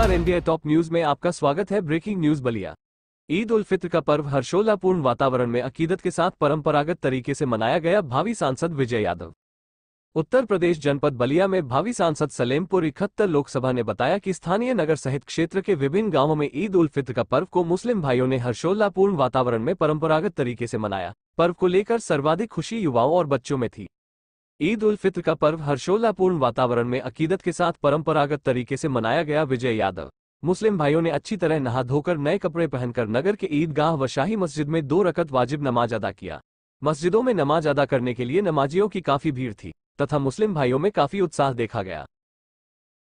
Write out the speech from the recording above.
नमस्कार India top news में आपका स्वागत है ब्रेकिंग न्यूज बलिया ईद उल फित्र का पर्व हर्षोल्लापूर्ण वातावरण में अकीदत के साथ परंपरागत तरीके से मनाया गया भावी सांसद विजय यादव उत्तर प्रदेश जनपद बलिया में भावी सांसद सलेमपुर इकहत्तर लोकसभा ने बताया कि स्थानीय नगर सहित क्षेत्र के विभिन्न गांवों में ईद उल फित्र का पर्व को मुस्लिम भाइयों ने हर्षोल्लापूर्ण वातावरण में परंपरागत तरीके से मनाया पर्व को लेकर सर्वाधिक खुशी युवाओं और बच्चों में थी ईद उल फित्र का पर्व हर्षोल्लापूर्ण वातावरण में अकीदत के साथ परंपरागत तरीके से मनाया गया विजय यादव मुस्लिम भाइयों ने अच्छी तरह नहा धोकर नए कपड़े पहनकर नगर के ईदगाह व शाही मस्जिद में दो रकत वाजिब नमाज अदा किया मस्जिदों में नमाज अदा करने के लिए नमाजियों की काफी भीड़ थी तथा मुस्लिम भाइयों में काफी उत्साह देखा गया